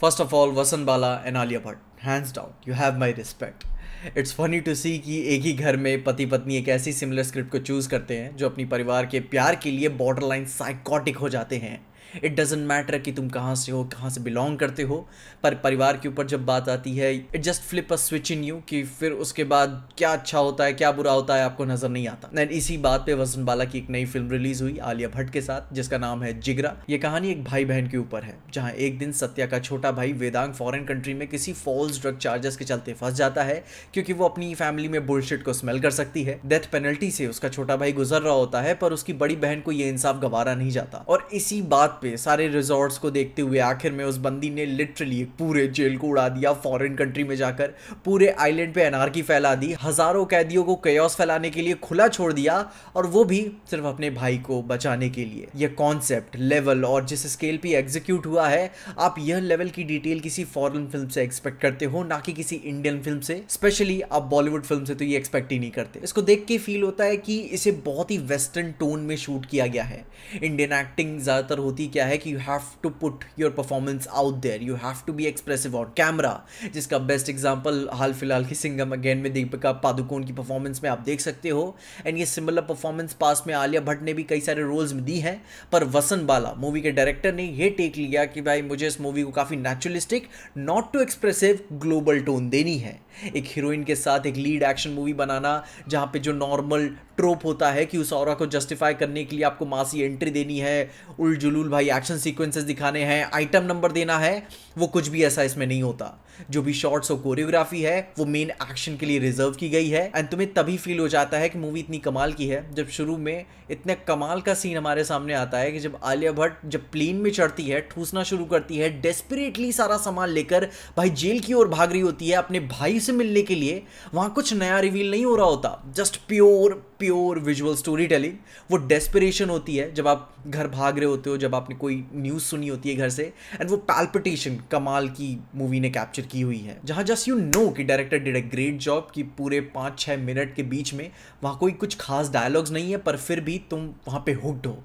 First of all Vasan Bala and Alia Bhatt hands down you have my respect it's funny to see कि एक ही घर में पति पत्नी एक ऐसी सिमिलर स्क्रिप्ट को चूज़ करते हैं जो अपनी परिवार के प्यार के लिए बॉर्डर लाइन साइकॉटिक हो जाते हैं इट डजेंट मैटर कि तुम कहाँ से हो कहाँ से बिलोंग करते हो पर परिवार के ऊपर जब बात आती है it just flip a switch in you कि फिर उसके बाद क्या अच्छा होता है क्या बुरा होता है आपको नज़र नहीं आता एंड इसी बात पे वजन बाला की एक नई फिल्म रिलीज हुई आलिया भट्ट के साथ जिसका नाम है जिगरा ये कहानी एक भाई बहन के ऊपर है जहाँ एक दिन सत्या का छोटा भाई वेदांग फॉरन कंट्री में किसी फॉल्स ड्रग चार्जेस के चलते फंस जाता है क्योंकि वो अपनी फैमिली में बुलशिट को स्मेल कर सकती है डेथ पेनल्टी से उसका छोटा भाई गुजर रहा होता है पर उसकी बड़ी बहन को ये इंसाफ गवारा नहीं जाता और इसी बात पे सारे रिजॉर्ट्स को देखते हुए आखिर में उस बंदी ने लिटरली पूरे जेल को उड़ा दिया फॉरेन कंट्री में जाकर पूरे आइलैंड पे एनार्की फैला दी हजारों कैदियों को कयोस फैलाने के लिए खुला छोड़ दिया और वो भी सिर्फ अपने भाई को बचाने के लिए ये कॉन्सेप्ट लेवल और जिस स्केल पे एग्जीक्यूट हुआ है आप यह लेवल की डिटेल किसी फॉरन फिल्म से एक्सपेक्ट करते हो ना कि किसी इंडियन फिल्म से स्पेशली आप बॉलीवुड फिल्म से तो ये एक्सपेक्ट ही नहीं करते इसको देख के फील होता है कि इसे बहुत ही वेस्टर्न टोन में शूट किया गया है इंडियन एक्टिंग ज़्यादातर होती होती क्या है कि you have to put your performance out there you have to be expressive on camera जिसका बेस्ट एग्जाम्पल हाल फिलहाल की सिंगम अगेन में दीपिका पादुकोण की परफॉर्मेंस में आप देख सकते हो एंड ये सिमिलर परफॉर्मेंस पास में आलिया भट्ट ने भी कई सारे रोल्स में दी हैं पर वसन बाला मूवी के डायरेक्टर ने यह टेक लिया कि भाई मुझे इस मूवी को काफ़ी naturalistic not too expressive global tone देनी है एक हीरोइन के साथ एक लीड एक्शन मूवी बनाना जहाँ पे जो नॉर्मल ट्रोप होता है कि उस और को जस्टिफाई करने के लिए आपको मासी एंट्री देनी है उलझुल भाई एक्शन सीक्वेंसेस दिखाने हैं आइटम नंबर देना है वो कुछ भी ऐसा इसमें नहीं होता जो भी शॉर्ट्स और कोरियोग्राफी है वो मेन एक्शन के लिए रिजर्व की गई है एंड तुम्हें तभी फील हो जाता है कि मूवी इतनी कमाल की है जब शुरू में इतने कमाल का सीन हमारे सामने आता है कि जब आलिया भट्ट जब प्लेन में चढ़ती है ठूसना शुरू करती है डेस्परेटली सारा सामान लेकर भाई जेल की ओर भाग रही होती है अपने भाई से मिलने के लिए वहाँ कुछ नया रिवील नहीं हो रहा होता just pure pure visual storytelling वो डेस्परेशन होती है जब आप घर भाग रहे होते हो जब आपने कोई न्यूज़ सुनी होती है घर से एंड वो पैल्पिटेशन कमाल की मूवी ने कैप्चर की हुई है जहाँ जस्ट यू नो कि director did a great job कि पूरे पाँच छः मिनट के बीच में वहाँ कोई कुछ खास डायलॉग्स नहीं है पर फिर भी तुम वहाँ पर हुक्ड हो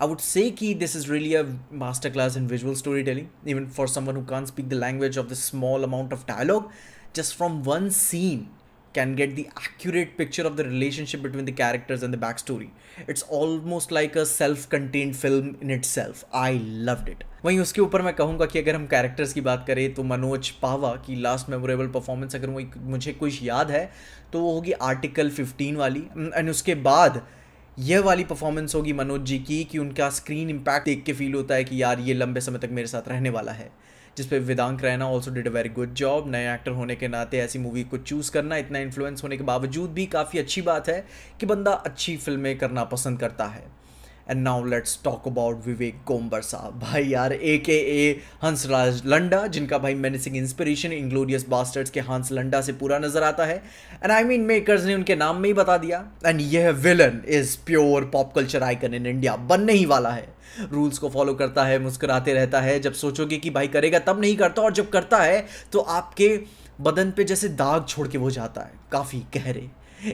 आई वुड से कि this is really a master class in visual storytelling even for someone who can't speak the language of the small amount of dialogue just from one scene can get the accurate picture of the relationship between the characters and the backstory. It's almost like a self-contained film in itself. I loved it. वहीं उसके ऊपर मैं कहूँगा कि अगर हम characters की बात करें तो मनोज पावा की लास्ट मेमोरेबल परफॉर्मेंस अगर मुझे कुछ याद है तो वो होगी आर्टिकल 15 वाली एंड उसके बाद यह वाली परफॉर्मेंस होगी मनोज जी की कि उनका स्क्रीन इम्पैक्ट देख के फील होता है कि यार ये लंबे समय तक मेरे साथ रहने वाला है जिस पर Vedank Raina also did a very good job नए एक्टर होने के नाते ऐसी मूवी को चूज़ करना इतना इन्फ्लुएंस होने के बावजूद भी काफ़ी अच्छी बात है कि बंदा अच्छी फिल्में करना पसंद करता है and now let's talk about Vivek Gomber भाई यार ए के ए हंसराज लंडा जिनका भाई मैनेसिंग इंस्पिरेशन इंग्लोरियस बास्टर्ड्स के हंस लंडा से पूरा नजर आता है एंड आई मीन मेकर्स ने उनके नाम में ही बता दिया एंड यह villain is pure pop culture icon in India बनने ही वाला है रूल्स को फॉलो करता है मुस्कुराते रहता है जब सोचोगे कि भाई करेगा तब नहीं करता और जब करता है तो आपके बदन पे जैसे दाग छोड़ के वो जाता है काफ़ी गहरे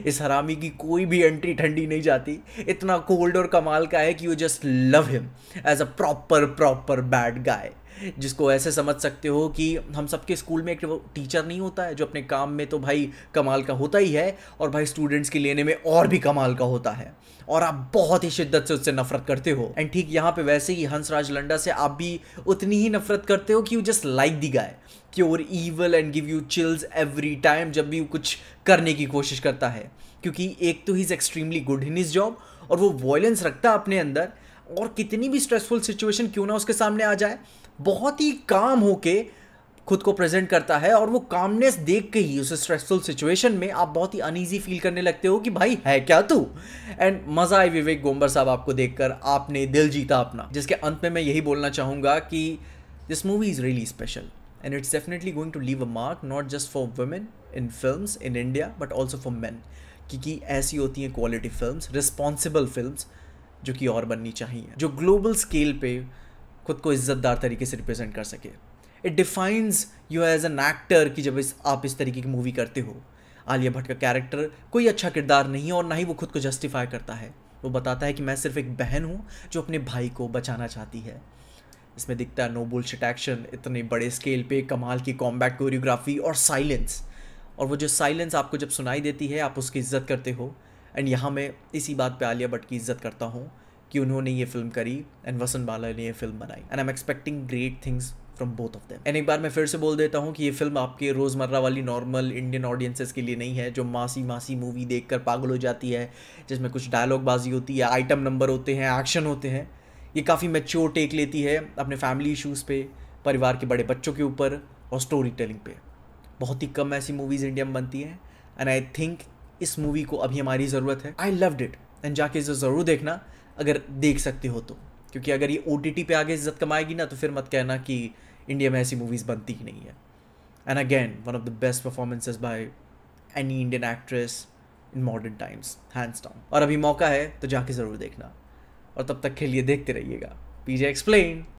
इस हरामी की कोई भी एंट्री ठंडी नहीं जाती इतना कोल्ड और कमाल का है कि you just love him as a proper proper bad guy जिसको ऐसे समझ सकते हो कि हम सबके स्कूल में एक टीचर नहीं होता है जो अपने काम में तो भाई कमाल का होता ही है और भाई स्टूडेंट्स के लेने में और भी कमाल का होता है और आप बहुत ही शिद्दत से उससे नफरत करते हो एंड ठीक यहाँ पे वैसे ही हंसराज लंडा से आप भी उतनी ही नफरत करते हो कि you just like the guy pure evil and give you chills every time जब भी वो कुछ करने की कोशिश करता है क्योंकि एक तो he is extremely good in his job और वो वॉयलेंस रखता है अपने अंदर और कितनी भी स्ट्रेसफुल सिचुएशन क्यों ना उसके सामने आ जाए बहुत ही काम होके खुद को प्रेजेंट करता है और वो कामनेस देख के ही उस स्ट्रेसफुल सिचुएशन में आप बहुत ही अनईजी फील करने लगते हो कि भाई है क्या तू एंड मज़ा आए विवेक गोम्बर साहब आपको देखकर आपने दिल जीता अपना जिसके अंत में मैं यही बोलना चाहूंगा कि this movie is really special and it's definitely going to leave a mark not just for women in film in India but also for man क्योंकि ऐसी होती हैं क्वालिटी फिल्म रिस्पॉन्सिबल फिल्म जो कि और बननी चाहिए जो ग्लोबल स्केल पे खुद को इज्जतदार तरीके से रिप्रेजेंट कर सके it defies you as an actor कि जब इस आप इस तरीके की मूवी करते हो आलिया भट्ट का कैरेक्टर कोई अच्छा किरदार नहीं है और ना ही वो खुद को जस्टिफाई करता है वो बताता है कि मैं सिर्फ एक बहन हूँ जो अपने भाई को बचाना चाहती है इसमें दिखता है नो बुलशिट एक्शन इतने बड़े स्केल पे कमाल की कॉम्बैट कोरियोग्राफी और साइलेंस और वो जो साइलेंस आपको जब सुनाई देती है आप उसकी इज्जत करते हो एंड यहाँ मैं इसी बात पे आलिया भट्ट की इज्जत करता हूँ कि उन्होंने ये फिल्म करी एंड वसंत बाला ने ये फिल्म बनाई and I am expecting great things from both of them and एक बार मैं फिर से बोल देता हूँ कि ये फिल्म आपके रोज़मर्रा वाली नॉर्मल इंडियन ऑडियंसेस के लिए नहीं है जो मासी मासी मूवी देख कर पागल हो जाती है जिसमें कुछ डायलॉग बाजी होती है आइटम नंबर होते हैं एक्शन होते हैं ये काफ़ी मेच्योर टेक लेती है अपने फैमिली इशूज़ पे परिवार के बड़े बच्चों के ऊपर और स्टोरी टेलिंग पे बहुत ही कम ऐसी मूवीज़ इंडिया में बनती हैं एंड आई थिंक इस मूवी को अभी हमारी ज़रूरत है आई लव्ड इट एंड जाके इसे ज़रूर देखना अगर देख सकते हो तो क्योंकि अगर ये ओ टी टी पे आगे इज्जत कमाएगी ना तो फिर मत कहना कि इंडिया में ऐसी मूवीज़ बनती ही नहीं है and again one of the best performances by any Indian actress in modern times hands down और अभी मौका है तो जाके ज़रूर देखना और तब तक के लिए देखते रहिएगा पीजे एक्सप्लेन